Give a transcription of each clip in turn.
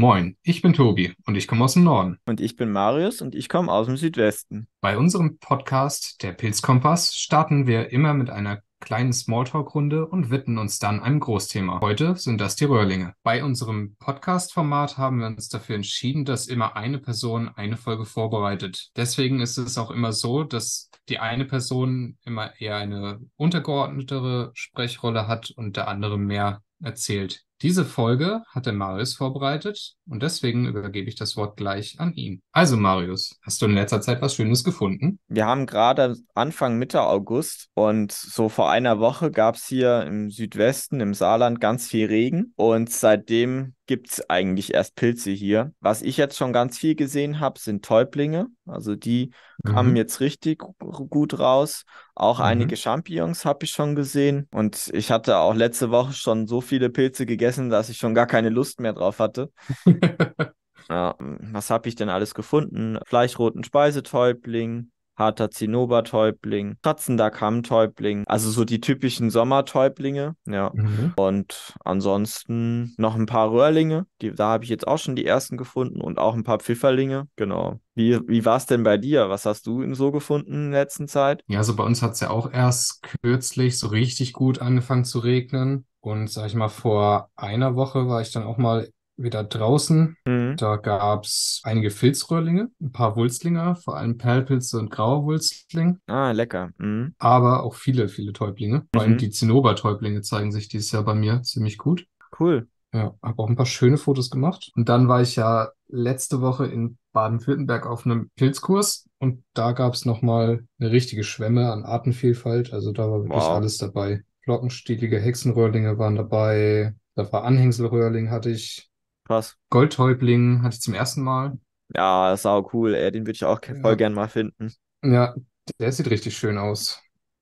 Moin, ich bin Tobi und ich komme aus dem Norden. Und ich bin Marius und ich komme aus dem Südwesten. Bei unserem Podcast Der Pilzkompass starten wir immer mit einer kleinen Smalltalk-Runde und widmen uns dann einem Großthema. Heute sind das die Röhrlinge. Bei unserem Podcast-Format haben wir uns dafür entschieden, dass immer eine Person eine Folge vorbereitet. Deswegen ist es auch immer so, dass die eine Person immer eher eine untergeordnetere Sprechrolle hat und der andere mehr erzählt. Diese Folge hat der Marius vorbereitet und deswegen übergebe ich das Wort gleich an ihn. Also Marius, hast du in letzter Zeit was Schönes gefunden? Wir haben gerade Anfang Mitte August und so vor einer Woche gab es hier im Südwesten, im Saarland, ganz viel Regen und seitdem gibt es eigentlich erst Pilze hier. Was ich jetzt schon ganz viel gesehen habe, sind Täublinge. Also die mhm. kamen jetzt richtig gut raus. Auch mhm. einige Champignons habe ich schon gesehen. Und ich hatte auch letzte Woche schon so viele Pilze gegessen, dass ich schon gar keine Lust mehr drauf hatte. ja, was habe ich denn alles gefunden? Fleischroten Speisetäubling, harter Zinnobertäubling, kratzender Kammtäubling, also so die typischen Sommertäublinge, ja. Mhm. Und ansonsten noch ein paar Röhrlinge, die, da habe ich jetzt auch schon die ersten gefunden und auch ein paar Pfifferlinge, genau. Wie, wie war es denn bei dir? Was hast du so gefunden in der letzten Zeit? Ja, so also bei uns hat es ja auch erst kürzlich so richtig gut angefangen zu regnen. Und sag ich mal, vor einer Woche war ich dann auch mal wieder draußen. Mhm. Da gab es einige Filzröhrlinge, ein paar Wulstlinge, vor allem Perlpilze und grauer Wulstling. Ah, lecker. Mhm. Aber auch viele, viele Täublinge. Vor allem mhm. die Zinnobertäublinge zeigen sich dieses Jahr bei mir ziemlich gut. Cool. Ja, habe auch ein paar schöne Fotos gemacht. Und dann war ich ja letzte Woche in Baden-Württemberg auf einem Pilzkurs und da gab es nochmal eine richtige Schwemme an Artenvielfalt. Also da war wirklich wow. alles dabei. Glockenstielige Hexenröhrlinge waren dabei. Da war Anhängselröhrling hatte ich, Krass. Goldhäuptling hatte ich zum ersten Mal. Ja, sau cool, ey. Den würde ich auch voll ja. gern mal finden. Ja, der sieht richtig schön aus.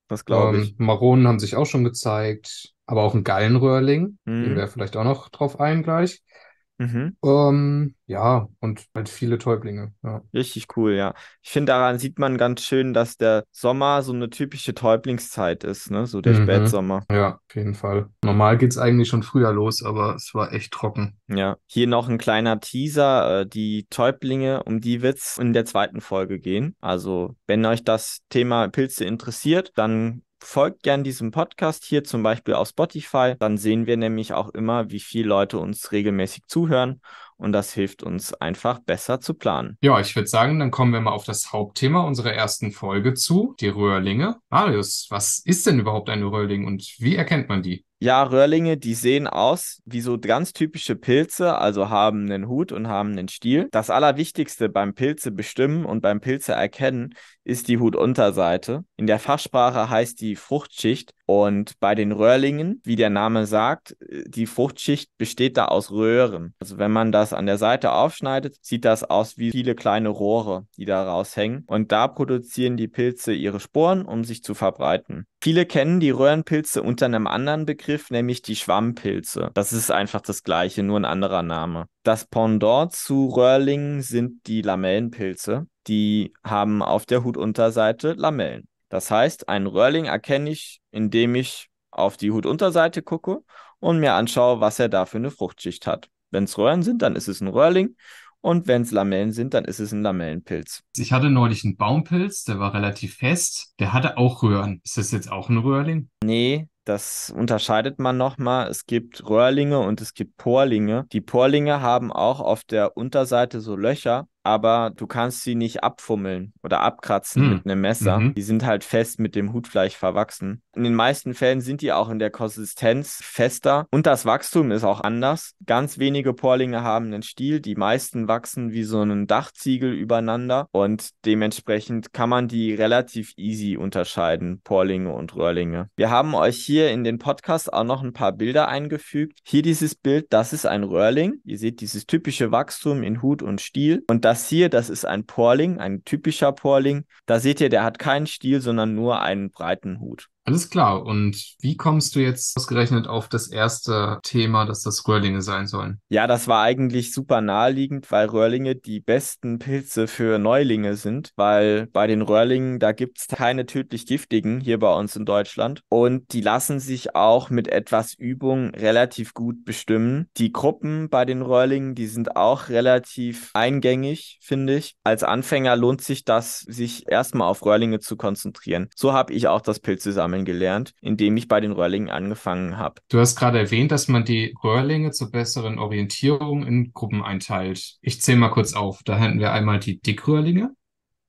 Das glaube ähm, ich. Maronen haben sich auch schon gezeigt, aber auch ein Gallenröhrling. Mhm. Den wäre vielleicht auch noch drauf ein gleich. Mhm. Ähm, ja, und halt viele Täublinge. Ja. Richtig cool, ja. Ich finde, daran sieht man ganz schön, dass der Sommer so eine typische Täublingszeit ist, ne? So der mhm. Spätsommer. Ja, auf jeden Fall. Normal geht es eigentlich schon früher los, aber es war echt trocken. Ja. Hier noch ein kleiner Teaser. Äh, die Täublinge, um die wird es in der zweiten Folge gehen. Also, wenn euch das Thema Pilze interessiert, dann folgt gern diesem Podcast hier zum Beispiel auf Spotify. Dann sehen wir nämlich auch immer, wie viele Leute uns regelmäßig zuhören. Und das hilft uns einfach besser zu planen. Ja, ich würde sagen, dann kommen wir mal auf das Hauptthema unserer ersten Folge zu, die Röhrlinge. Marius, was ist denn überhaupt ein Röhrling und wie erkennt man die? ja, Röhrlinge, die sehen aus wie so ganz typische Pilze, also haben einen Hut und haben einen Stiel. Das Allerwichtigste beim Pilze bestimmen und beim Pilze erkennen ist die Hutunterseite. In der Fachsprache heißt die Fruchtschicht und bei den Röhrlingen, wie der Name sagt, die Fruchtschicht besteht da aus Röhren. Also wenn man das an der Seite aufschneidet, sieht das aus wie viele kleine Rohre, die da raushängen. Und da produzieren die Pilze ihre Sporen, um sich zu verbreiten. Viele kennen die Röhrenpilze unter einem anderen Begriff Begriff, nämlich die Schwammpilze. Das ist einfach das gleiche, nur ein anderer Name. Das Pendant zu Röhrlingen sind die Lamellenpilze. Die haben auf der Hutunterseite Lamellen. Das heißt, einen Röhrling erkenne ich, indem ich auf die Hutunterseite gucke und mir anschaue, was er da für eine Fruchtschicht hat. Wenn es Röhren sind, dann ist es ein Röhrling. Und wenn es Lamellen sind, dann ist es ein Lamellenpilz. Ich hatte neulich einen Baumpilz, der war relativ fest. Der hatte auch Röhren. Ist das jetzt auch ein Röhrling? Nee, das unterscheidet man nochmal. Es gibt Röhrlinge und es gibt Porlinge. Die Porlinge haben auch auf der Unterseite so Löcher, aber du kannst sie nicht abfummeln oder abkratzen hm. mit einem Messer. Mhm. Die sind halt fest mit dem Hutfleisch verwachsen. In den meisten Fällen sind die auch in der Konsistenz fester und das Wachstum ist auch anders. Ganz wenige Porlinge haben einen Stiel, die meisten wachsen wie so einen Dachziegel übereinander und dementsprechend kann man die relativ easy unterscheiden, Porlinge und Röhrlinge. Wir haben euch hier in den Podcast auch noch ein paar Bilder eingefügt. Hier dieses Bild, das ist ein Röhrling. Ihr seht dieses typische Wachstum in Hut und Stiel und das das hier, das ist ein Porling, ein typischer Porling. Da seht ihr, der hat keinen Stiel, sondern nur einen breiten Hut. Alles klar. Und wie kommst du jetzt ausgerechnet auf das erste Thema, dass das Röhrlinge sein sollen? Ja, das war eigentlich super naheliegend, weil Röhrlinge die besten Pilze für Neulinge sind, weil bei den Röhrlingen, da gibt es keine tödlich giftigen hier bei uns in Deutschland. Und die lassen sich auch mit etwas Übung relativ gut bestimmen. Die Gruppen bei den Röhrlingen, die sind auch relativ eingängig, finde ich. Als Anfänger lohnt sich das, sich erstmal auf Röhrlinge zu konzentrieren. So habe ich auch das Pilz zusammen kennengelernt, indem ich bei den Röhrlingen angefangen habe. Du hast gerade erwähnt, dass man die Röhrlinge zur besseren Orientierung in Gruppen einteilt. Ich zähle mal kurz auf. Da hätten wir einmal die Dickröhrlinge,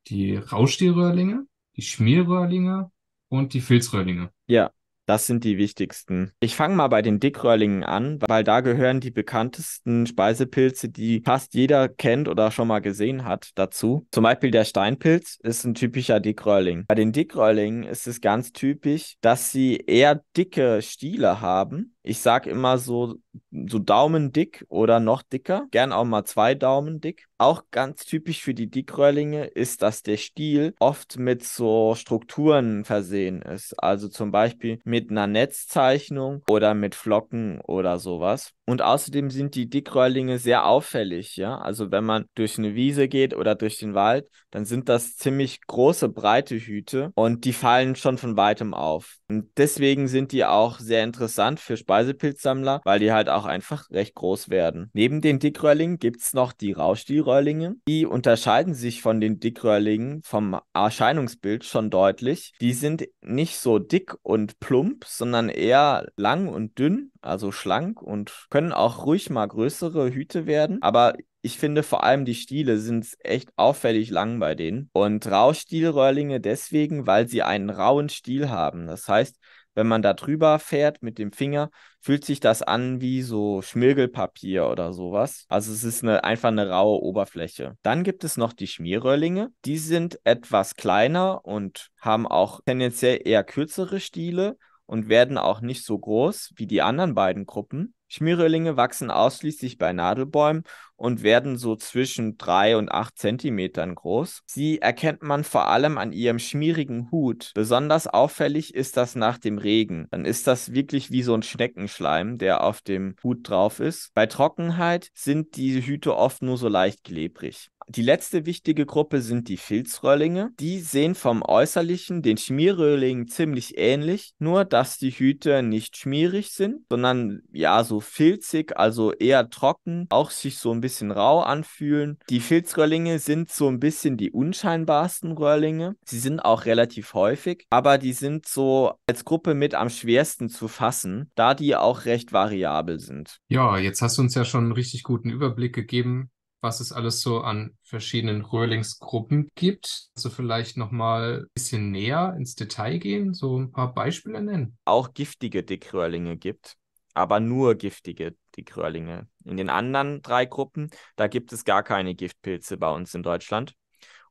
die Rauschdierröhrlinge, die Schmierröhrlinge und die Filzröhrlinge. Ja, das sind die wichtigsten. Ich fange mal bei den Dickröhrlingen an, weil da gehören die bekanntesten Speisepilze, die fast jeder kennt oder schon mal gesehen hat, dazu. Zum Beispiel der Steinpilz ist ein typischer Dickröhrling. Bei den Dickröhrlingen ist es ganz typisch, dass sie eher dicke Stiele haben ich sage immer so, so daumendick oder noch dicker, gern auch mal zwei Daumen dick. Auch ganz typisch für die Dickröhrlinge ist, dass der Stiel oft mit so Strukturen versehen ist. Also zum Beispiel mit einer Netzzeichnung oder mit Flocken oder sowas. Und außerdem sind die Dickröhrlinge sehr auffällig, ja. Also wenn man durch eine Wiese geht oder durch den Wald, dann sind das ziemlich große, breite Hüte und die fallen schon von weitem auf. Und deswegen sind die auch sehr interessant für Speisen Speisepilzsammler, weil die halt auch einfach recht groß werden. Neben den Dickröhrlingen gibt es noch die Rauschstielröhrlinge. Die unterscheiden sich von den Dickröhrlingen vom Erscheinungsbild schon deutlich. Die sind nicht so dick und plump, sondern eher lang und dünn, also schlank und können auch ruhig mal größere Hüte werden. Aber ich finde vor allem die Stiele sind echt auffällig lang bei denen. Und Raustielröhrlinge deswegen, weil sie einen rauen Stiel haben. Das heißt, wenn man da drüber fährt mit dem Finger, fühlt sich das an wie so Schmirgelpapier oder sowas. Also es ist eine, einfach eine raue Oberfläche. Dann gibt es noch die Schmierröllinge. Die sind etwas kleiner und haben auch tendenziell eher kürzere Stiele und werden auch nicht so groß wie die anderen beiden Gruppen. Schmieröhrlinge wachsen ausschließlich bei Nadelbäumen und werden so zwischen 3 und 8 Zentimetern groß. Sie erkennt man vor allem an ihrem schmierigen Hut. Besonders auffällig ist das nach dem Regen. Dann ist das wirklich wie so ein Schneckenschleim, der auf dem Hut drauf ist. Bei Trockenheit sind diese Hüte oft nur so leicht klebrig. Die letzte wichtige Gruppe sind die Filzröllinge. Die sehen vom Äußerlichen den Schmierröllingen ziemlich ähnlich, nur dass die Hüte nicht schmierig sind, sondern ja so filzig, also eher trocken, auch sich so ein bisschen rau anfühlen. Die Filzröllinge sind so ein bisschen die unscheinbarsten Röllinge. Sie sind auch relativ häufig, aber die sind so als Gruppe mit am schwersten zu fassen, da die auch recht variabel sind. Ja, jetzt hast du uns ja schon einen richtig guten Überblick gegeben, was es alles so an verschiedenen Röhlingsgruppen gibt. Also vielleicht nochmal ein bisschen näher ins Detail gehen, so ein paar Beispiele nennen. Auch giftige Dickröhrlinge gibt, aber nur giftige Dickröhrlinge. In den anderen drei Gruppen, da gibt es gar keine Giftpilze bei uns in Deutschland.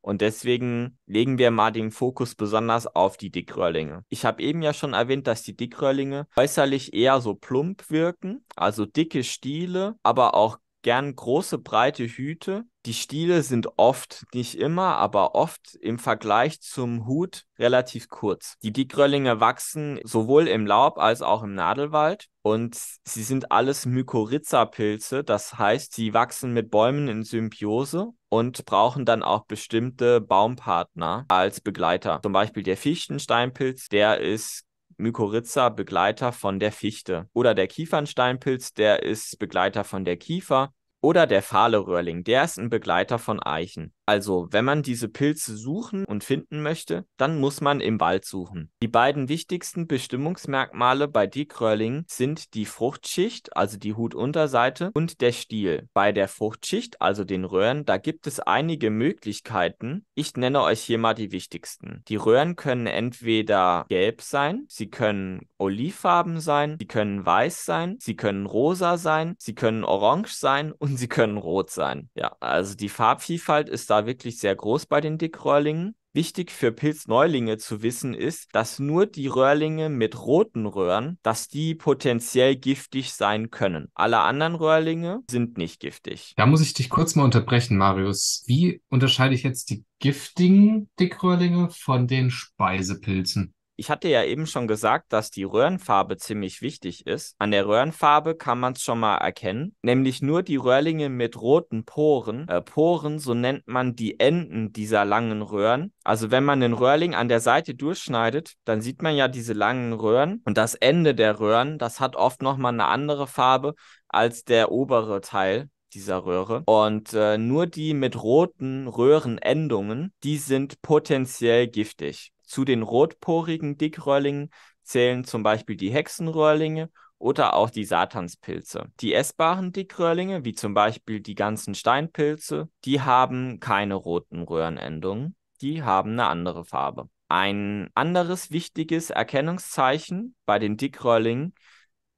Und deswegen legen wir mal den Fokus besonders auf die Dickröhrlinge. Ich habe eben ja schon erwähnt, dass die Dickröhrlinge äußerlich eher so plump wirken, also dicke Stiele, aber auch gern große, breite Hüte. Die Stiele sind oft, nicht immer, aber oft im Vergleich zum Hut relativ kurz. Die Dickröllinge wachsen sowohl im Laub als auch im Nadelwald und sie sind alles Mykorrhiza-Pilze, das heißt, sie wachsen mit Bäumen in Symbiose und brauchen dann auch bestimmte Baumpartner als Begleiter. Zum Beispiel der Fichtensteinpilz, der ist Mykorrhiza Begleiter von der Fichte. Oder der Kiefernsteinpilz, der ist Begleiter von der Kiefer. Oder der fahle Röhrling, der ist ein Begleiter von Eichen. Also, wenn man diese Pilze suchen und finden möchte, dann muss man im Wald suchen. Die beiden wichtigsten Bestimmungsmerkmale bei Dickrölling sind die Fruchtschicht, also die Hutunterseite, und der Stiel. Bei der Fruchtschicht, also den Röhren, da gibt es einige Möglichkeiten. Ich nenne euch hier mal die wichtigsten. Die Röhren können entweder gelb sein, sie können olivfarben sein, sie können weiß sein, sie können rosa sein, sie können orange sein und sie können rot sein. Ja, also die Farbvielfalt ist da da wirklich sehr groß bei den Dickröhrlingen. Wichtig für Pilzneulinge zu wissen ist, dass nur die Röhrlinge mit roten Röhren, dass die potenziell giftig sein können. Alle anderen Röhrlinge sind nicht giftig. Da muss ich dich kurz mal unterbrechen, Marius. Wie unterscheide ich jetzt die giftigen Dickröhrlinge von den Speisepilzen? ich hatte ja eben schon gesagt, dass die Röhrenfarbe ziemlich wichtig ist. An der Röhrenfarbe kann man es schon mal erkennen, nämlich nur die Röhrlinge mit roten Poren, äh, Poren, so nennt man die Enden dieser langen Röhren. Also wenn man den Röhrling an der Seite durchschneidet, dann sieht man ja diese langen Röhren und das Ende der Röhren, das hat oft noch mal eine andere Farbe als der obere Teil dieser Röhre. Und äh, nur die mit roten Röhrenendungen, die sind potenziell giftig. Zu den rotporigen Dickröllingen zählen zum Beispiel die Hexenröhrlinge oder auch die Satanspilze. Die essbaren Dickröhrlinge, wie zum Beispiel die ganzen Steinpilze, die haben keine roten Röhrenendungen, die haben eine andere Farbe. Ein anderes wichtiges Erkennungszeichen bei den Dickröhrlingen,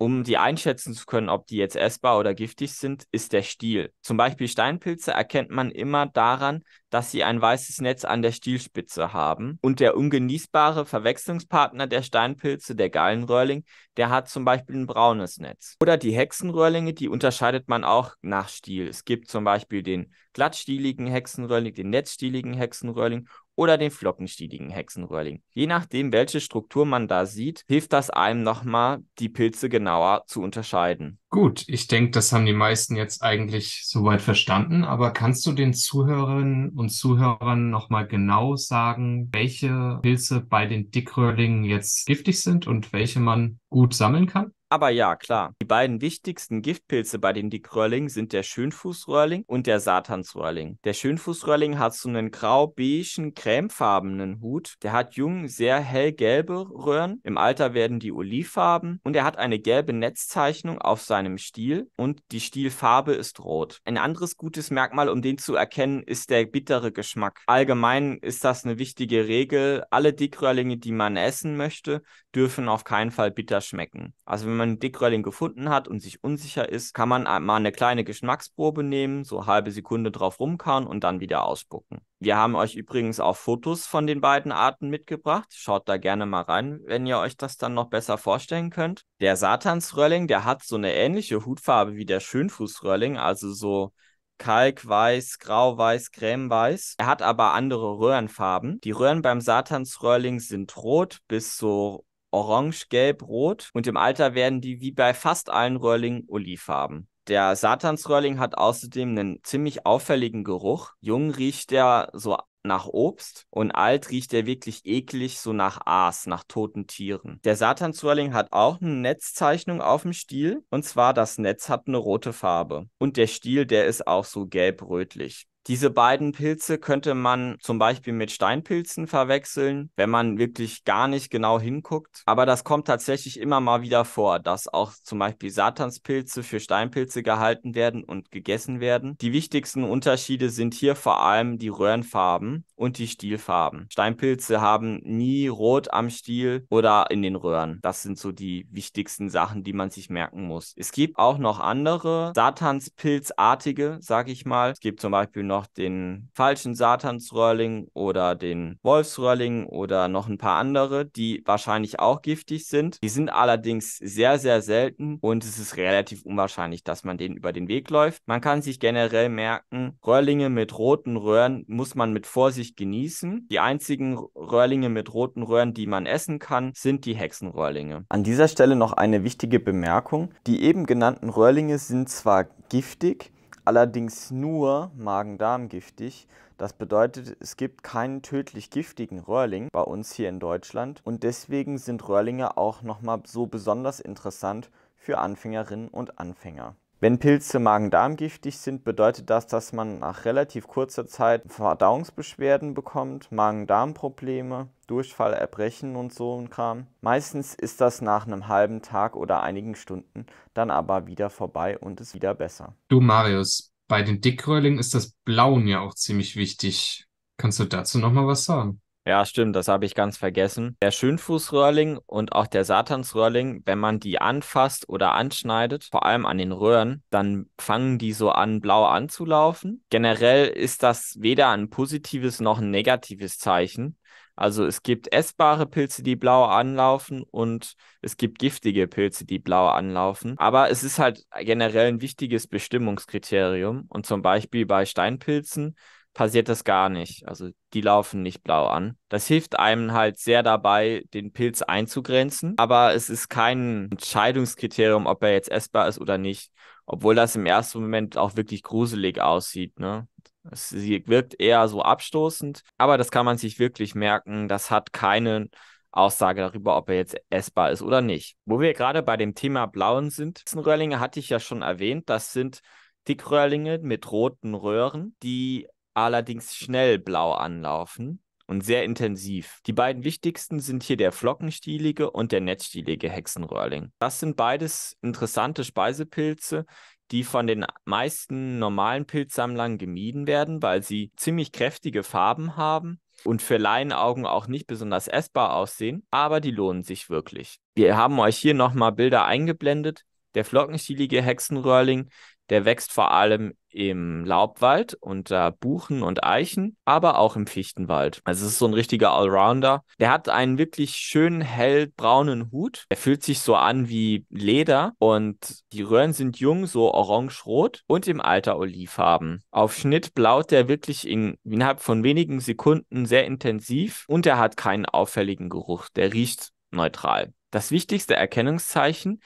um die einschätzen zu können, ob die jetzt essbar oder giftig sind, ist der Stiel. Zum Beispiel Steinpilze erkennt man immer daran, dass sie ein weißes Netz an der Stielspitze haben. Und der ungenießbare Verwechslungspartner der Steinpilze, der Gallenröhrling, der hat zum Beispiel ein braunes Netz. Oder die Hexenröhrlinge, die unterscheidet man auch nach Stiel. Es gibt zum Beispiel den glattstieligen Hexenröhrling, den netzstieligen Hexenröhrling oder den flockenstieligen Hexenröhrling. Je nachdem, welche Struktur man da sieht, hilft das einem nochmal, die Pilze genauer zu unterscheiden. Gut, ich denke, das haben die meisten jetzt eigentlich soweit verstanden, aber kannst du den Zuhörern und Zuhörern nochmal genau sagen, welche Pilze bei den Dickröhrlingen jetzt giftig sind und welche man gut sammeln kann? Aber ja, klar. Die beiden wichtigsten Giftpilze bei den Dickröhrlingen sind der Schönfußröhrling und der Satansröhrling. Der Schönfußröhrling hat so einen grau-beigen, cremefarbenen Hut. Der hat jungen, sehr hellgelbe Röhren. Im Alter werden die olivfarben und er hat eine gelbe Netzzeichnung auf seinem Stiel und die Stielfarbe ist rot. Ein anderes gutes Merkmal, um den zu erkennen, ist der bittere Geschmack. Allgemein ist das eine wichtige Regel. Alle Dickröhrlinge, die man essen möchte, dürfen auf keinen Fall bitter schmecken. Also wenn man Dickrölling gefunden hat und sich unsicher ist, kann man mal eine kleine Geschmacksprobe nehmen, so halbe Sekunde drauf rumkauen und dann wieder ausspucken. Wir haben euch übrigens auch Fotos von den beiden Arten mitgebracht. Schaut da gerne mal rein, wenn ihr euch das dann noch besser vorstellen könnt. Der Satansrölling, der hat so eine ähnliche Hutfarbe wie der Schönfußrölling, also so Kalkweiß, Grauweiß, Cremeweiß. Er hat aber andere Röhrenfarben. Die Röhren beim Satansröhrling sind rot bis so orange, gelb, rot und im Alter werden die wie bei fast allen Röhrlingen olivfarben. Der Satansröhrling hat außerdem einen ziemlich auffälligen Geruch. Jung riecht er so nach Obst und alt riecht er wirklich eklig so nach Aas, nach toten Tieren. Der Satansröhrling hat auch eine Netzzeichnung auf dem Stiel und zwar das Netz hat eine rote Farbe und der Stiel, der ist auch so gelb-rötlich. Diese beiden Pilze könnte man zum Beispiel mit Steinpilzen verwechseln, wenn man wirklich gar nicht genau hinguckt. Aber das kommt tatsächlich immer mal wieder vor, dass auch zum Beispiel Satanspilze für Steinpilze gehalten werden und gegessen werden. Die wichtigsten Unterschiede sind hier vor allem die Röhrenfarben und die Stielfarben. Steinpilze haben nie rot am Stiel oder in den Röhren. Das sind so die wichtigsten Sachen, die man sich merken muss. Es gibt auch noch andere Satanspilzartige, sage ich mal. Es gibt zum Beispiel noch noch den falschen Satansröhrling oder den Wolfsröhrling oder noch ein paar andere, die wahrscheinlich auch giftig sind. Die sind allerdings sehr, sehr selten und es ist relativ unwahrscheinlich, dass man denen über den Weg läuft. Man kann sich generell merken, Röhrlinge mit roten Röhren muss man mit Vorsicht genießen. Die einzigen Röhrlinge mit roten Röhren, die man essen kann, sind die Hexenröhrlinge. An dieser Stelle noch eine wichtige Bemerkung. Die eben genannten Röhrlinge sind zwar giftig, allerdings nur magen-darm-giftig. Das bedeutet, es gibt keinen tödlich giftigen Röhrling bei uns hier in Deutschland und deswegen sind Röhrlinge auch nochmal so besonders interessant für Anfängerinnen und Anfänger. Wenn Pilze magen-darm-giftig sind, bedeutet das, dass man nach relativ kurzer Zeit Verdauungsbeschwerden bekommt, Magen-Darm-Probleme, Durchfall, Erbrechen und so ein Kram. Meistens ist das nach einem halben Tag oder einigen Stunden dann aber wieder vorbei und ist wieder besser. Du Marius, bei den Dickröllingen ist das Blauen ja auch ziemlich wichtig. Kannst du dazu nochmal was sagen? Ja, stimmt, das habe ich ganz vergessen. Der Schönfußröhrling und auch der Satansröhrling, wenn man die anfasst oder anschneidet, vor allem an den Röhren, dann fangen die so an, blau anzulaufen. Generell ist das weder ein positives noch ein negatives Zeichen. Also es gibt essbare Pilze, die blau anlaufen und es gibt giftige Pilze, die blau anlaufen. Aber es ist halt generell ein wichtiges Bestimmungskriterium. Und zum Beispiel bei Steinpilzen passiert das gar nicht. Also die laufen nicht blau an. Das hilft einem halt sehr dabei, den Pilz einzugrenzen, aber es ist kein Entscheidungskriterium, ob er jetzt essbar ist oder nicht, obwohl das im ersten Moment auch wirklich gruselig aussieht. Ne? Es wirkt eher so abstoßend, aber das kann man sich wirklich merken. Das hat keine Aussage darüber, ob er jetzt essbar ist oder nicht. Wo wir gerade bei dem Thema Blauen sind, Röhrlinge hatte ich ja schon erwähnt, das sind Dickröhrlinge mit roten Röhren, die allerdings schnell blau anlaufen und sehr intensiv. Die beiden wichtigsten sind hier der flockenstielige und der netzstielige Hexenröhrling. Das sind beides interessante Speisepilze, die von den meisten normalen Pilzsammlern gemieden werden, weil sie ziemlich kräftige Farben haben und für Laienaugen auch nicht besonders essbar aussehen, aber die lohnen sich wirklich. Wir haben euch hier nochmal Bilder eingeblendet. Der flockenstielige Hexenröhrling der wächst vor allem im Laubwald unter Buchen und Eichen, aber auch im Fichtenwald. Also es ist so ein richtiger Allrounder. Der hat einen wirklich schönen hellbraunen Hut. Er fühlt sich so an wie Leder und die Röhren sind jung, so orange-rot und im Alter olivfarben. Auf Schnitt blaut der wirklich in, innerhalb von wenigen Sekunden sehr intensiv und er hat keinen auffälligen Geruch. Der riecht neutral. Das wichtigste Erkennungszeichen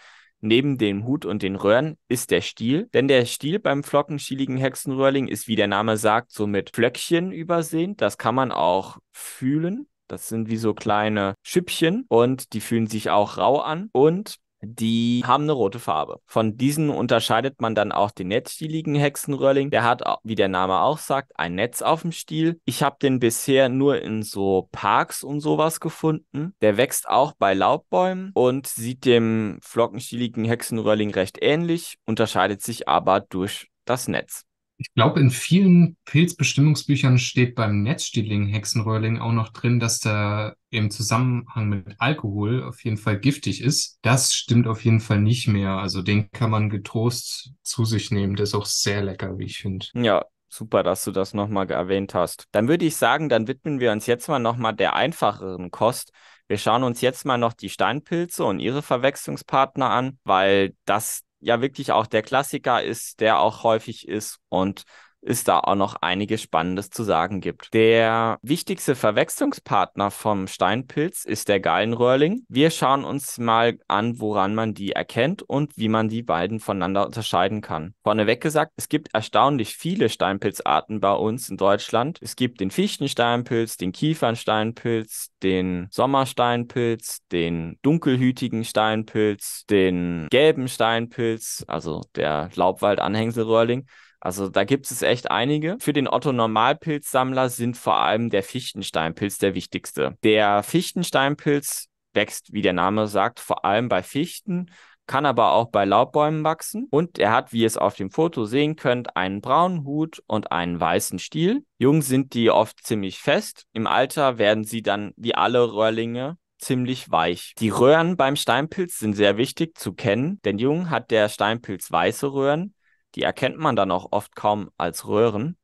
Neben dem Hut und den Röhren ist der Stiel, denn der Stiel beim flockenschieligen Hexenröhrling ist, wie der Name sagt, so mit Flöckchen übersehen. Das kann man auch fühlen. Das sind wie so kleine Schüppchen und die fühlen sich auch rau an. Und die haben eine rote Farbe. Von diesen unterscheidet man dann auch den netzstieligen Hexenröhrling. Der hat, wie der Name auch sagt, ein Netz auf dem Stiel. Ich habe den bisher nur in so Parks und sowas gefunden. Der wächst auch bei Laubbäumen und sieht dem flockenstieligen Hexenröhrling recht ähnlich, unterscheidet sich aber durch das Netz. Ich glaube, in vielen Pilzbestimmungsbüchern steht beim Netzstiedling Hexenröhrling auch noch drin, dass der im Zusammenhang mit Alkohol auf jeden Fall giftig ist. Das stimmt auf jeden Fall nicht mehr. Also den kann man getrost zu sich nehmen. Der ist auch sehr lecker, wie ich finde. Ja, Super, dass du das nochmal erwähnt hast. Dann würde ich sagen, dann widmen wir uns jetzt mal nochmal der einfacheren Kost. Wir schauen uns jetzt mal noch die Steinpilze und ihre Verwechslungspartner an, weil das ja wirklich auch der Klassiker ist, der auch häufig ist und es da auch noch einiges Spannendes zu sagen gibt. Der wichtigste Verwechslungspartner vom Steinpilz ist der Gallenröhrling. Wir schauen uns mal an, woran man die erkennt und wie man die beiden voneinander unterscheiden kann. Vorneweg gesagt, es gibt erstaunlich viele Steinpilzarten bei uns in Deutschland. Es gibt den Fichtensteinpilz, den Kiefernsteinpilz, den Sommersteinpilz, den dunkelhütigen Steinpilz, den gelben Steinpilz, also der Laubwaldanhängselröhrling also da gibt es echt einige. Für den Otto-Normalpilzsammler sind vor allem der Fichtensteinpilz der wichtigste. Der Fichtensteinpilz wächst, wie der Name sagt, vor allem bei Fichten, kann aber auch bei Laubbäumen wachsen und er hat, wie ihr es auf dem Foto sehen könnt, einen braunen Hut und einen weißen Stiel. Jung sind die oft ziemlich fest, im Alter werden sie dann wie alle Röhrlinge ziemlich weich. Die Röhren beim Steinpilz sind sehr wichtig zu kennen, denn jung hat der Steinpilz weiße Röhren, die erkennt man dann auch oft kaum als Röhren.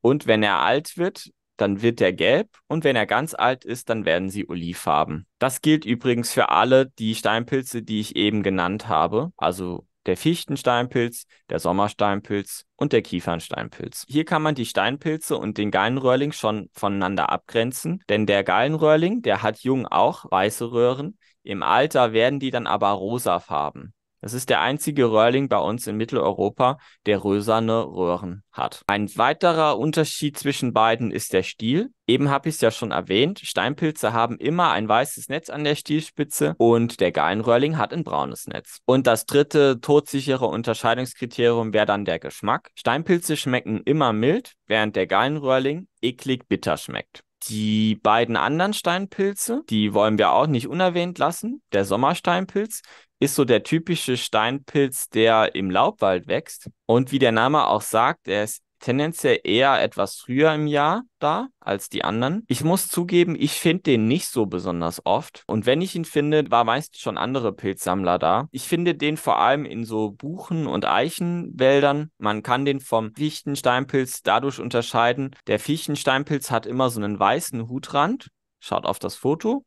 Und wenn er alt wird, dann wird er gelb und wenn er ganz alt ist, dann werden sie olivfarben. Das gilt übrigens für alle die Steinpilze, die ich eben genannt habe, also der Fichtensteinpilz, der Sommersteinpilz und der Kiefernsteinpilz. Hier kann man die Steinpilze und den Gallenröhrling schon voneinander abgrenzen, denn der Gallenröhrling, der hat jung auch weiße Röhren, im Alter werden die dann aber rosafarben. Das ist der einzige Röhrling bei uns in Mitteleuropa, der röserne Röhren hat. Ein weiterer Unterschied zwischen beiden ist der Stiel. Eben habe ich es ja schon erwähnt, Steinpilze haben immer ein weißes Netz an der Stielspitze und der Gallenröhrling hat ein braunes Netz. Und das dritte todsichere Unterscheidungskriterium wäre dann der Geschmack. Steinpilze schmecken immer mild, während der Gallenröhrling eklig bitter schmeckt. Die beiden anderen Steinpilze, die wollen wir auch nicht unerwähnt lassen. Der Sommersteinpilz ist so der typische Steinpilz, der im Laubwald wächst. Und wie der Name auch sagt, er ist tendenziell eher etwas früher im Jahr da als die anderen. Ich muss zugeben, ich finde den nicht so besonders oft. Und wenn ich ihn finde, war meist schon andere Pilzsammler da. Ich finde den vor allem in so Buchen- und Eichenwäldern. Man kann den vom Fichtensteinpilz dadurch unterscheiden. Der Fichtensteinpilz hat immer so einen weißen Hutrand. Schaut auf das Foto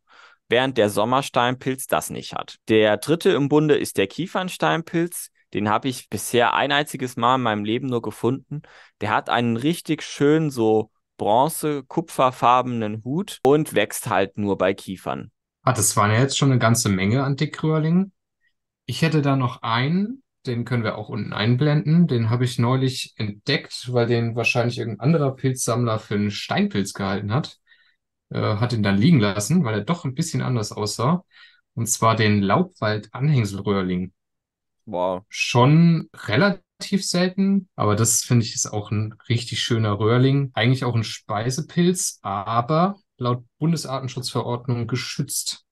während der Sommersteinpilz das nicht hat. Der dritte im Bunde ist der Kiefernsteinpilz. Den habe ich bisher ein einziges Mal in meinem Leben nur gefunden. Der hat einen richtig schön so bronze-kupferfarbenen Hut und wächst halt nur bei Kiefern. Ah, das waren ja jetzt schon eine ganze Menge an Dickröhrlingen. Ich hätte da noch einen, den können wir auch unten einblenden. Den habe ich neulich entdeckt, weil den wahrscheinlich irgendein anderer Pilzsammler für einen Steinpilz gehalten hat. Äh, hat ihn dann liegen lassen, weil er doch ein bisschen anders aussah. Und zwar den Laubwald-Anhängselröhrling. Wow. Schon relativ selten, aber das finde ich ist auch ein richtig schöner Röhrling. Eigentlich auch ein Speisepilz, aber laut Bundesartenschutzverordnung geschützt.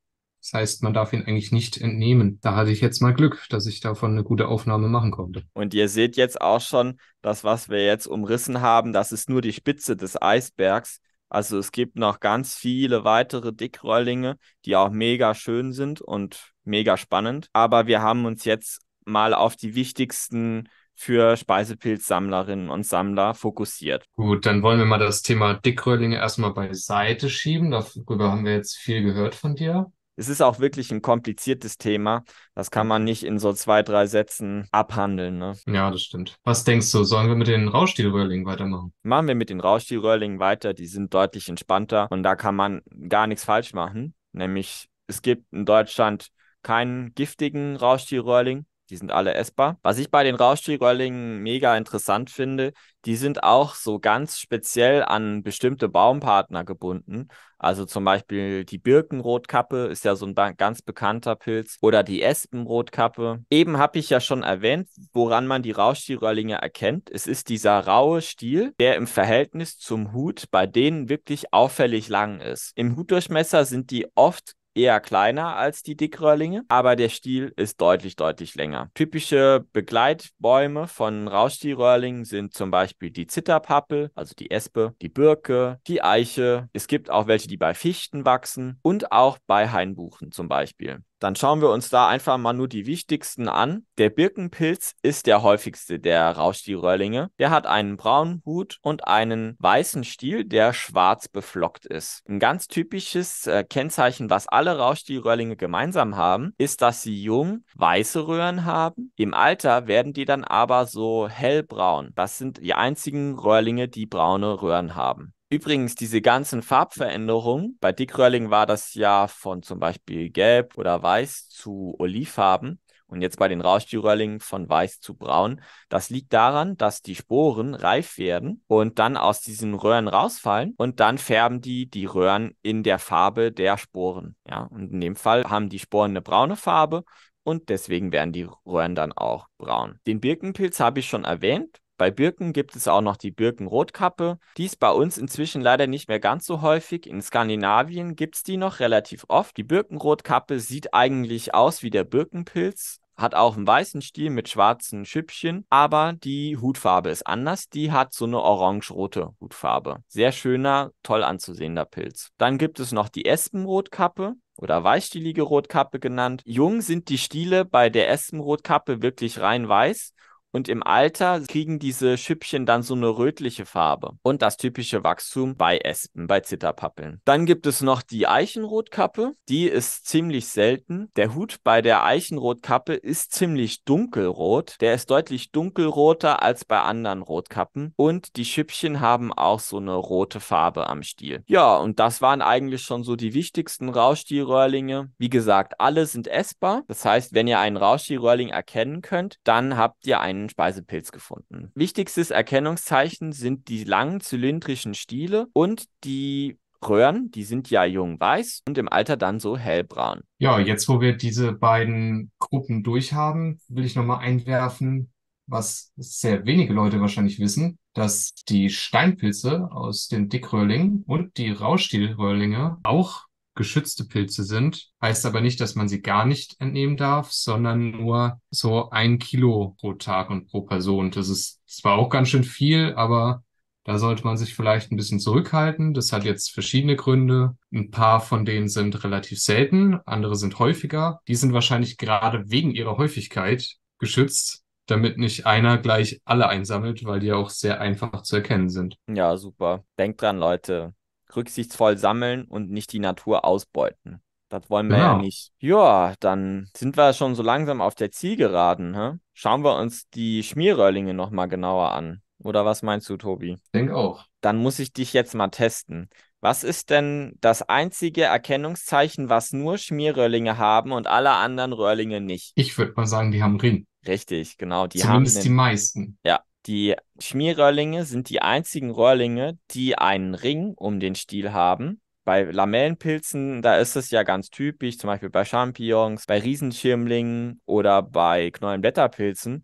Das heißt, man darf ihn eigentlich nicht entnehmen. Da hatte ich jetzt mal Glück, dass ich davon eine gute Aufnahme machen konnte. Und ihr seht jetzt auch schon, das, was wir jetzt umrissen haben, das ist nur die Spitze des Eisbergs. Also es gibt noch ganz viele weitere Dickrollinge, die auch mega schön sind und mega spannend. Aber wir haben uns jetzt mal auf die wichtigsten für Speisepilzsammlerinnen und Sammler fokussiert. Gut, dann wollen wir mal das Thema Dickröhrlinge erstmal beiseite schieben. Darüber haben wir jetzt viel gehört von dir. Es ist auch wirklich ein kompliziertes Thema. Das kann man nicht in so zwei, drei Sätzen abhandeln. Ne? Ja, das stimmt. Was denkst du, sollen wir mit den Rauschstilröhrlingen weitermachen? Machen wir mit den Rauschstilröhrlingen weiter. Die sind deutlich entspannter und da kann man gar nichts falsch machen. Nämlich, es gibt in Deutschland keinen giftigen Rauschstilröhrling. Die sind alle essbar. Was ich bei den Rauschtiergäulingen mega interessant finde, die sind auch so ganz speziell an bestimmte Baumpartner gebunden. Also zum Beispiel die Birkenrotkappe ist ja so ein ganz bekannter Pilz oder die Espenrotkappe. Eben habe ich ja schon erwähnt, woran man die Rauschtierröhrlinge erkennt. Es ist dieser raue Stiel, der im Verhältnis zum Hut bei denen wirklich auffällig lang ist. Im Hutdurchmesser sind die oft eher kleiner als die Dickröhrlinge, aber der Stiel ist deutlich, deutlich länger. Typische Begleitbäume von Rauschstielröhrlingen sind zum Beispiel die Zitterpappel, also die Espe, die Birke, die Eiche. Es gibt auch welche, die bei Fichten wachsen und auch bei Hainbuchen zum Beispiel. Dann schauen wir uns da einfach mal nur die wichtigsten an. Der Birkenpilz ist der häufigste der Rauschdie-Röhrlinge. Der hat einen braunen Hut und einen weißen Stiel, der schwarz beflockt ist. Ein ganz typisches äh, Kennzeichen, was alle Rauschdie-Röhrlinge gemeinsam haben, ist, dass sie jung weiße Röhren haben. Im Alter werden die dann aber so hellbraun. Das sind die einzigen Röhrlinge, die braune Röhren haben. Übrigens, diese ganzen Farbveränderungen, bei Dick war das ja von zum Beispiel Gelb oder Weiß zu Olivfarben und jetzt bei den Rauschdürerlingen von weiß zu braun. Das liegt daran, dass die Sporen reif werden und dann aus diesen Röhren rausfallen und dann färben die die Röhren in der Farbe der Sporen. Ja, und in dem Fall haben die Sporen eine braune Farbe und deswegen werden die Röhren dann auch braun. Den Birkenpilz habe ich schon erwähnt. Bei Birken gibt es auch noch die Birkenrotkappe. Die ist bei uns inzwischen leider nicht mehr ganz so häufig. In Skandinavien gibt es die noch relativ oft. Die Birkenrotkappe sieht eigentlich aus wie der Birkenpilz, hat auch einen weißen Stiel mit schwarzen Schüppchen, aber die Hutfarbe ist anders. Die hat so eine orange-rote Hutfarbe. Sehr schöner, toll anzusehender Pilz. Dann gibt es noch die Espenrotkappe oder weißstielige Rotkappe genannt. Jung sind die Stiele bei der Espenrotkappe wirklich rein weiß und im Alter kriegen diese Schüppchen dann so eine rötliche Farbe. Und das typische Wachstum bei Espen, bei Zitterpappeln. Dann gibt es noch die Eichenrotkappe. Die ist ziemlich selten. Der Hut bei der Eichenrotkappe ist ziemlich dunkelrot. Der ist deutlich dunkelroter als bei anderen Rotkappen. Und die Schüppchen haben auch so eine rote Farbe am Stiel. Ja, und das waren eigentlich schon so die wichtigsten Rauschstierröhrlinge. Wie gesagt, alle sind essbar. Das heißt, wenn ihr einen Rauschstierröhrling erkennen könnt, dann habt ihr einen einen Speisepilz gefunden. Wichtigstes Erkennungszeichen sind die langen zylindrischen Stiele und die Röhren, die sind ja jung weiß und im Alter dann so hellbraun. Ja, jetzt wo wir diese beiden Gruppen durchhaben, will ich nochmal einwerfen, was sehr wenige Leute wahrscheinlich wissen, dass die Steinpilze aus den Dickröhrlingen und die Rauschstielröhrlinge auch geschützte Pilze sind. Heißt aber nicht, dass man sie gar nicht entnehmen darf, sondern nur so ein Kilo pro Tag und pro Person. Das ist zwar auch ganz schön viel, aber da sollte man sich vielleicht ein bisschen zurückhalten. Das hat jetzt verschiedene Gründe. Ein paar von denen sind relativ selten, andere sind häufiger. Die sind wahrscheinlich gerade wegen ihrer Häufigkeit geschützt, damit nicht einer gleich alle einsammelt, weil die ja auch sehr einfach zu erkennen sind. Ja, super. Denkt dran, Leute rücksichtsvoll sammeln und nicht die Natur ausbeuten. Das wollen wir genau. ja nicht. Ja, dann sind wir schon so langsam auf der Zielgeraden. Hä? Schauen wir uns die Schmierröllinge nochmal genauer an. Oder was meinst du, Tobi? Denk auch. Dann muss ich dich jetzt mal testen. Was ist denn das einzige Erkennungszeichen, was nur Schmierröllinge haben und alle anderen Röllinge nicht? Ich würde mal sagen, die haben Ring. Richtig, genau. Die Zumindest haben den... die meisten. Ja, die Schmierröhrlinge sind die einzigen Röhrlinge, die einen Ring um den Stiel haben. Bei Lamellenpilzen, da ist es ja ganz typisch, zum Beispiel bei Champignons, bei Riesenschirmlingen oder bei Knollenblätterpilzen.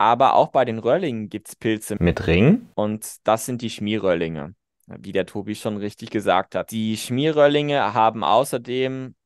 Aber auch bei den Röhrlingen gibt es Pilze mit Ring und das sind die Schmierröhrlinge, wie der Tobi schon richtig gesagt hat. Die Schmierröhrlinge haben außerdem,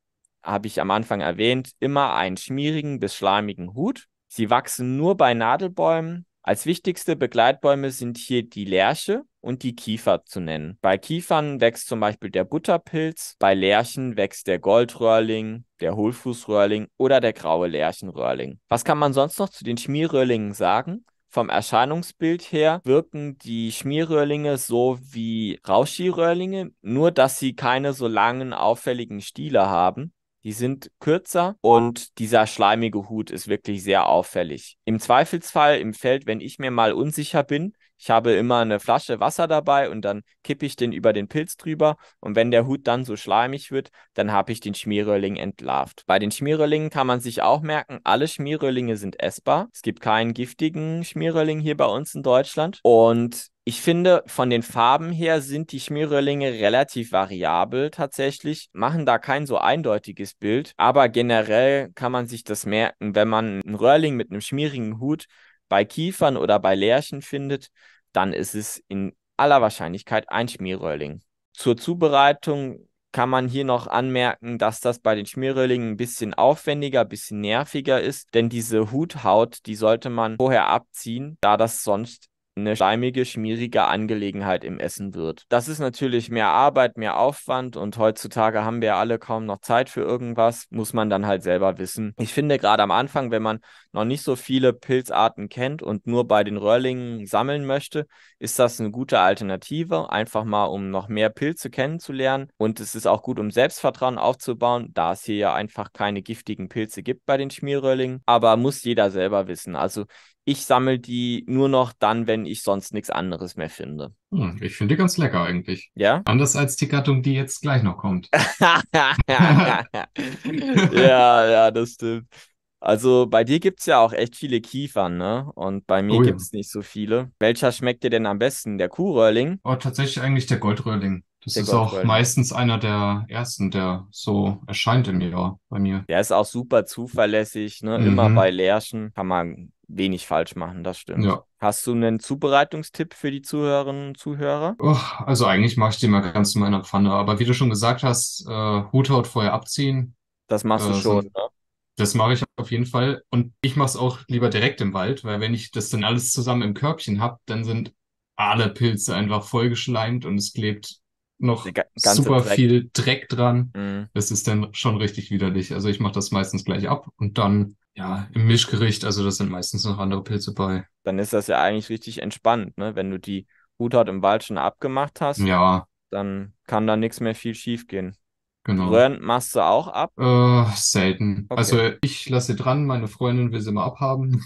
habe ich am Anfang erwähnt, immer einen schmierigen bis schleimigen Hut. Sie wachsen nur bei Nadelbäumen, als wichtigste Begleitbäume sind hier die Lärche und die Kiefer zu nennen. Bei Kiefern wächst zum Beispiel der Butterpilz, bei Lärchen wächst der Goldröhrling, der Hohlfußröhrling oder der graue Lärchenröhrling. Was kann man sonst noch zu den Schmierröhrlingen sagen? Vom Erscheinungsbild her wirken die Schmierröhrlinge so wie rauschi nur dass sie keine so langen, auffälligen Stiele haben die sind kürzer und dieser schleimige Hut ist wirklich sehr auffällig. Im Zweifelsfall im Feld, wenn ich mir mal unsicher bin, ich habe immer eine Flasche Wasser dabei und dann kippe ich den über den Pilz drüber. Und wenn der Hut dann so schleimig wird, dann habe ich den Schmierölling entlarvt. Bei den Schmierröhrlingen kann man sich auch merken, alle Schmierröhrlinge sind essbar. Es gibt keinen giftigen Schmierölling hier bei uns in Deutschland. Und ich finde, von den Farben her sind die Schmieröhrlinge relativ variabel tatsächlich, machen da kein so eindeutiges Bild, aber generell kann man sich das merken, wenn man einen Röhrling mit einem schmierigen Hut bei Kiefern oder bei Lärchen findet, dann ist es in aller Wahrscheinlichkeit ein Schmierröhrling. Zur Zubereitung kann man hier noch anmerken, dass das bei den Schmierröhrlingen ein bisschen aufwendiger, ein bisschen nerviger ist, denn diese Huthaut, die sollte man vorher abziehen, da das sonst eine schleimige, schmierige Angelegenheit im Essen wird. Das ist natürlich mehr Arbeit, mehr Aufwand und heutzutage haben wir alle kaum noch Zeit für irgendwas, muss man dann halt selber wissen. Ich finde gerade am Anfang, wenn man noch nicht so viele Pilzarten kennt und nur bei den Röhrlingen sammeln möchte, ist das eine gute Alternative, einfach mal um noch mehr Pilze kennenzulernen und es ist auch gut, um Selbstvertrauen aufzubauen, da es hier ja einfach keine giftigen Pilze gibt bei den Schmierröhrlingen, aber muss jeder selber wissen. Also ich sammle die nur noch dann, wenn ich sonst nichts anderes mehr finde. Hm, ich finde die ganz lecker eigentlich. Ja? Anders als die Gattung, die jetzt gleich noch kommt. ja, ja, das stimmt. Also bei dir gibt es ja auch echt viele Kiefern, ne? Und bei mir oh, ja. gibt es nicht so viele. Welcher schmeckt dir denn am besten? Der Kuhröhrling? Oh, tatsächlich eigentlich der Goldröhrling. Das der ist auch meistens einer der ersten, der so erscheint im Jahr bei mir. Der ist auch super zuverlässig, ne? Mhm. Immer bei Lärchen kann man wenig falsch machen, das stimmt. Ja. Hast du einen Zubereitungstipp für die Zuhörerinnen und Zuhörer? Oh, also eigentlich mache ich die mal ganz in meiner Pfanne, aber wie du schon gesagt hast, äh, Huthaut vorher abziehen. Das machst du äh, schon, ne? Das mache ich auf jeden Fall und ich mache es auch lieber direkt im Wald, weil wenn ich das dann alles zusammen im Körbchen habe, dann sind alle Pilze einfach vollgeschleimt und es klebt noch super Dreck. viel Dreck dran. Mhm. Das ist dann schon richtig widerlich. Also ich mache das meistens gleich ab und dann ja, im Mischgericht, also das sind meistens noch andere Pilze bei. Dann ist das ja eigentlich richtig entspannt, ne? Wenn du die Huthaut im Wald schon abgemacht hast, ja. dann kann da nichts mehr viel schief gehen. Genau. Röhren machst du auch ab? Äh, selten. Okay. Also ich lasse dran, meine Freundin will sie mal abhaben.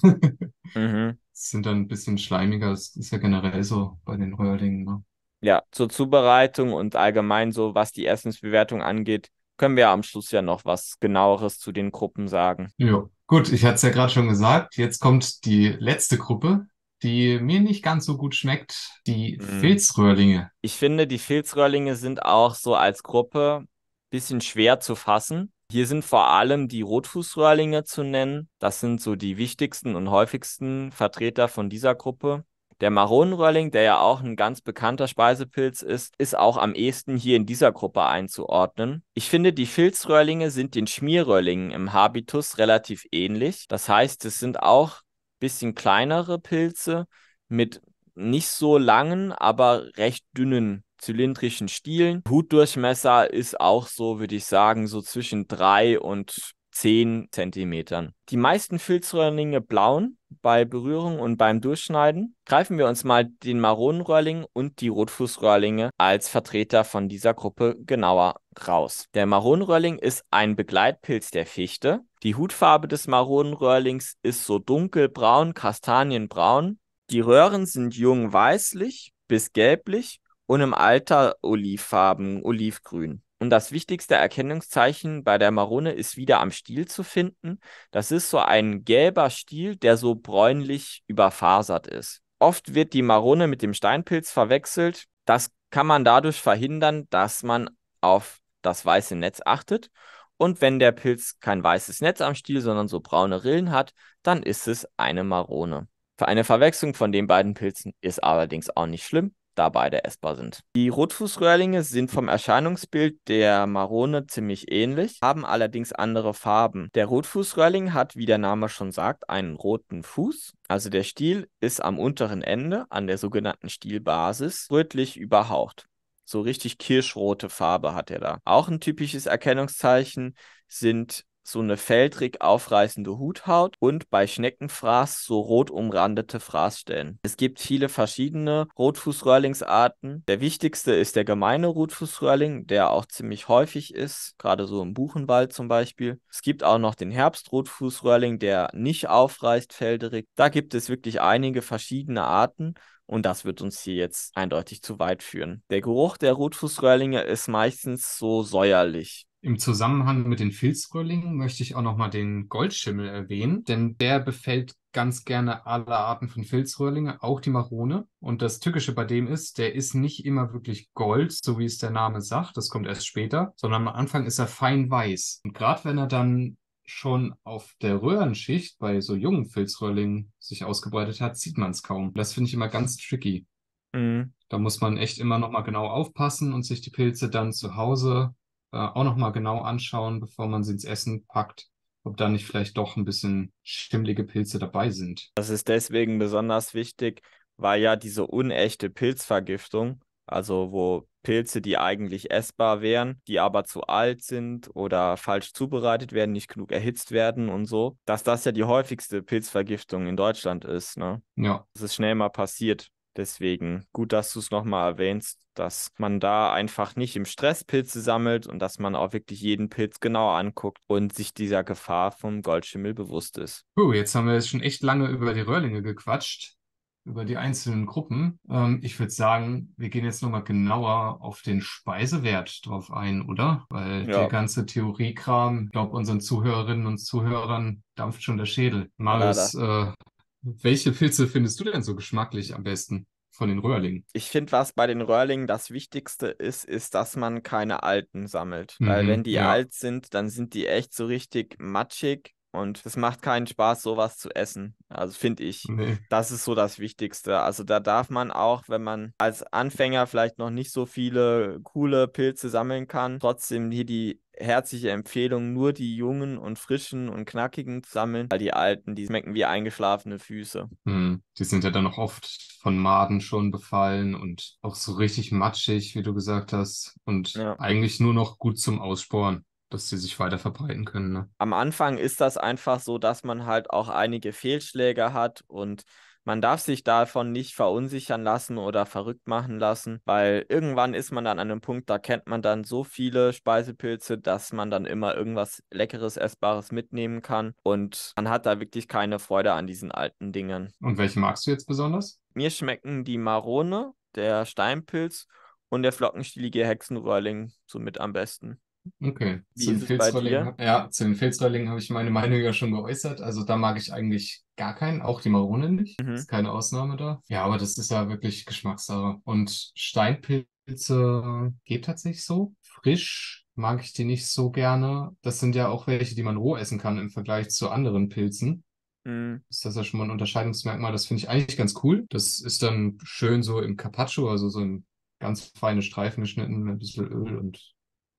mhm. Sind dann ein bisschen schleimiger, das ist ja generell so bei den Röhrlingen. Ne? Ja, zur Zubereitung und allgemein so, was die Essensbewertung angeht, können wir am Schluss ja noch was genaueres zu den Gruppen sagen. Ja, gut, ich hatte es ja gerade schon gesagt. Jetzt kommt die letzte Gruppe, die mir nicht ganz so gut schmeckt, die mhm. Filzröhrlinge. Ich finde, die Filzröhrlinge sind auch so als Gruppe ein bisschen schwer zu fassen. Hier sind vor allem die Rotfußröhrlinge zu nennen. Das sind so die wichtigsten und häufigsten Vertreter von dieser Gruppe. Der Maronenröhrling, der ja auch ein ganz bekannter Speisepilz ist, ist auch am ehesten hier in dieser Gruppe einzuordnen. Ich finde, die Filzröhrlinge sind den Schmierröhrlingen im Habitus relativ ähnlich. Das heißt, es sind auch bisschen kleinere Pilze mit nicht so langen, aber recht dünnen zylindrischen Stielen. Hutdurchmesser ist auch so, würde ich sagen, so zwischen 3 und 10 Zentimetern. Die meisten Filzröhrlinge blauen bei Berührung und beim Durchschneiden. Greifen wir uns mal den Maronenröhrling und die Rotfußröhrlinge als Vertreter von dieser Gruppe genauer raus. Der Maronenröhrling ist ein Begleitpilz der Fichte. Die Hutfarbe des Maronenröhrlings ist so dunkelbraun, kastanienbraun. Die Röhren sind jung weißlich bis gelblich und im Alter olivfarben, olivgrün. Und das wichtigste Erkennungszeichen bei der Marone ist wieder am Stiel zu finden. Das ist so ein gelber Stiel, der so bräunlich überfasert ist. Oft wird die Marone mit dem Steinpilz verwechselt. Das kann man dadurch verhindern, dass man auf das weiße Netz achtet. Und wenn der Pilz kein weißes Netz am Stiel, sondern so braune Rillen hat, dann ist es eine Marone. Für eine Verwechslung von den beiden Pilzen ist allerdings auch nicht schlimm da beide essbar sind. Die Rotfußröhrlinge sind vom Erscheinungsbild der Marone ziemlich ähnlich, haben allerdings andere Farben. Der Rotfußröhrling hat, wie der Name schon sagt, einen roten Fuß. Also der Stiel ist am unteren Ende, an der sogenannten Stielbasis, rötlich überhaucht. So richtig kirschrote Farbe hat er da. Auch ein typisches Erkennungszeichen sind so eine feldrig aufreißende Huthaut und bei Schneckenfraß so rot umrandete Fraßstellen. Es gibt viele verschiedene Rotfußröhrlingsarten. Der wichtigste ist der gemeine Rotfußröhrling, der auch ziemlich häufig ist, gerade so im Buchenwald zum Beispiel. Es gibt auch noch den Herbstrotfußröhrling, der nicht aufreißt felderig. Da gibt es wirklich einige verschiedene Arten. Und das wird uns hier jetzt eindeutig zu weit führen. Der Geruch der Rotfußröhrlinge ist meistens so säuerlich. Im Zusammenhang mit den Filzröhrlingen möchte ich auch nochmal den Goldschimmel erwähnen, denn der befällt ganz gerne alle Arten von Filzröhrlinge, auch die Marone. Und das Tückische bei dem ist, der ist nicht immer wirklich Gold, so wie es der Name sagt, das kommt erst später, sondern am Anfang ist er fein weiß. Und gerade wenn er dann schon auf der Röhrenschicht bei so jungen Filzröhrlingen sich ausgebreitet hat, sieht man es kaum. Das finde ich immer ganz tricky. Mhm. Da muss man echt immer nochmal genau aufpassen und sich die Pilze dann zu Hause äh, auch nochmal genau anschauen, bevor man sie ins Essen packt, ob da nicht vielleicht doch ein bisschen stimmelige Pilze dabei sind. Das ist deswegen besonders wichtig, weil ja diese unechte Pilzvergiftung, also wo Pilze, die eigentlich essbar wären, die aber zu alt sind oder falsch zubereitet werden, nicht genug erhitzt werden und so, dass das ja die häufigste Pilzvergiftung in Deutschland ist. Ne? Ja. Das ist schnell mal passiert. Deswegen gut, dass du es nochmal erwähnst, dass man da einfach nicht im Stress Pilze sammelt und dass man auch wirklich jeden Pilz genau anguckt und sich dieser Gefahr vom Goldschimmel bewusst ist. Puh, jetzt haben wir jetzt schon echt lange über die Röhrlinge gequatscht, über die einzelnen Gruppen. Ähm, ich würde sagen, wir gehen jetzt nochmal genauer auf den Speisewert drauf ein, oder? Weil ja. der ganze Theoriekram, ich glaube, unseren Zuhörerinnen und Zuhörern dampft schon der Schädel. Marius, äh, welche Pilze findest du denn so geschmacklich am besten von den Röhrlingen? Ich finde, was bei den Röhrlingen das Wichtigste ist, ist, dass man keine alten sammelt. Mhm, Weil wenn die ja. alt sind, dann sind die echt so richtig matschig und es macht keinen Spaß, sowas zu essen. Also finde ich, nee. das ist so das Wichtigste. Also da darf man auch, wenn man als Anfänger vielleicht noch nicht so viele coole Pilze sammeln kann, trotzdem hier die herzliche Empfehlung, nur die jungen und frischen und knackigen zu sammeln, weil die alten, die schmecken wie eingeschlafene Füße. Hm. Die sind ja dann auch oft von Maden schon befallen und auch so richtig matschig, wie du gesagt hast, und ja. eigentlich nur noch gut zum Aussporen dass sie sich weiter verbreiten können. Ne? Am Anfang ist das einfach so, dass man halt auch einige Fehlschläge hat und man darf sich davon nicht verunsichern lassen oder verrückt machen lassen, weil irgendwann ist man dann an einem Punkt, da kennt man dann so viele Speisepilze, dass man dann immer irgendwas Leckeres, Essbares mitnehmen kann und man hat da wirklich keine Freude an diesen alten Dingen. Und welche magst du jetzt besonders? Mir schmecken die Marone, der Steinpilz und der flockenstielige Hexenröhrling somit am besten. Okay. zu den Filzrollingen, ja, zu den Filzröhrlingen habe ich meine Meinung ja schon geäußert. Also da mag ich eigentlich gar keinen, auch die Marone nicht. Mhm. Ist keine Ausnahme da. Ja, aber das ist ja wirklich Geschmackssache. Und Steinpilze geht tatsächlich so. Frisch mag ich die nicht so gerne. Das sind ja auch welche, die man roh essen kann im Vergleich zu anderen Pilzen. Mhm. Ist das ja schon mal ein Unterscheidungsmerkmal. Das finde ich eigentlich ganz cool. Das ist dann schön so im Carpaccio, also so in ganz feine Streifen geschnitten mit ein bisschen Öl und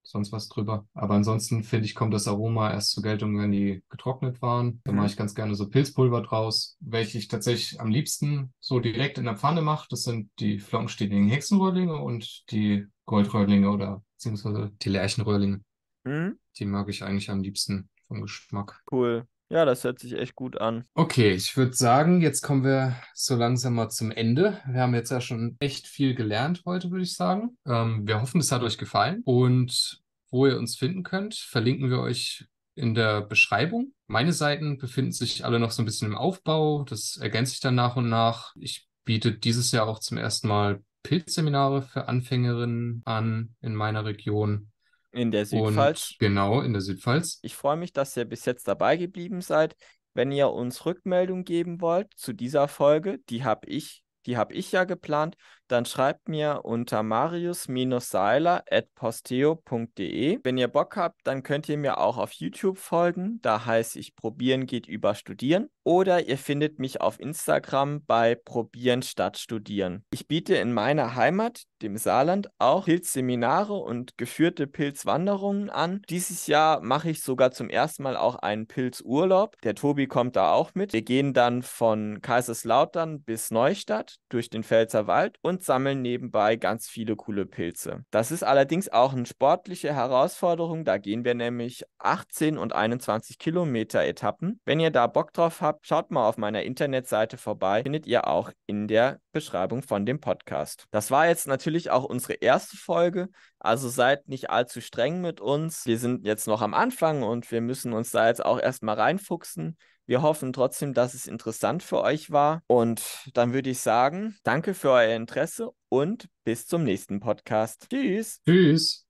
sonst was drüber. Aber ansonsten finde ich, kommt das Aroma erst zur Geltung, wenn die getrocknet waren. Da mhm. mache ich ganz gerne so Pilzpulver draus, welche ich tatsächlich am liebsten so direkt in der Pfanne mache. Das sind die flammstehenden Hexenröhrlinge und die Goldröhrlinge oder beziehungsweise die Lärchenröhrlinge. Mhm. Die mag ich eigentlich am liebsten vom Geschmack. Cool. Ja, das hört sich echt gut an. Okay, ich würde sagen, jetzt kommen wir so langsam mal zum Ende. Wir haben jetzt ja schon echt viel gelernt heute, würde ich sagen. Ähm, wir hoffen, es hat euch gefallen. Und wo ihr uns finden könnt, verlinken wir euch in der Beschreibung. Meine Seiten befinden sich alle noch so ein bisschen im Aufbau. Das ergänze ich dann nach und nach. Ich biete dieses Jahr auch zum ersten Mal Pilzseminare für Anfängerinnen an in meiner Region. In der Südpfalz. Und genau, in der Südpfalz. Ich freue mich, dass ihr bis jetzt dabei geblieben seid. Wenn ihr uns Rückmeldung geben wollt zu dieser Folge, die habe ich, die habe ich ja geplant, dann schreibt mir unter marius-seiler.posteo.de. Wenn ihr Bock habt, dann könnt ihr mir auch auf YouTube folgen. Da heißt ich probieren geht über studieren oder ihr findet mich auf Instagram bei Probieren statt Studieren. Ich biete in meiner Heimat, dem Saarland, auch Pilzseminare und geführte Pilzwanderungen an. Dieses Jahr mache ich sogar zum ersten Mal auch einen Pilzurlaub. Der Tobi kommt da auch mit. Wir gehen dann von Kaiserslautern bis Neustadt durch den Pfälzerwald und sammeln nebenbei ganz viele coole Pilze. Das ist allerdings auch eine sportliche Herausforderung. Da gehen wir nämlich 18 und 21 Kilometer Etappen. Wenn ihr da Bock drauf habt, schaut mal auf meiner Internetseite vorbei, findet ihr auch in der Beschreibung von dem Podcast. Das war jetzt natürlich auch unsere erste Folge, also seid nicht allzu streng mit uns. Wir sind jetzt noch am Anfang und wir müssen uns da jetzt auch erstmal reinfuchsen. Wir hoffen trotzdem, dass es interessant für euch war. Und dann würde ich sagen, danke für euer Interesse und bis zum nächsten Podcast. Tschüss. Tschüss.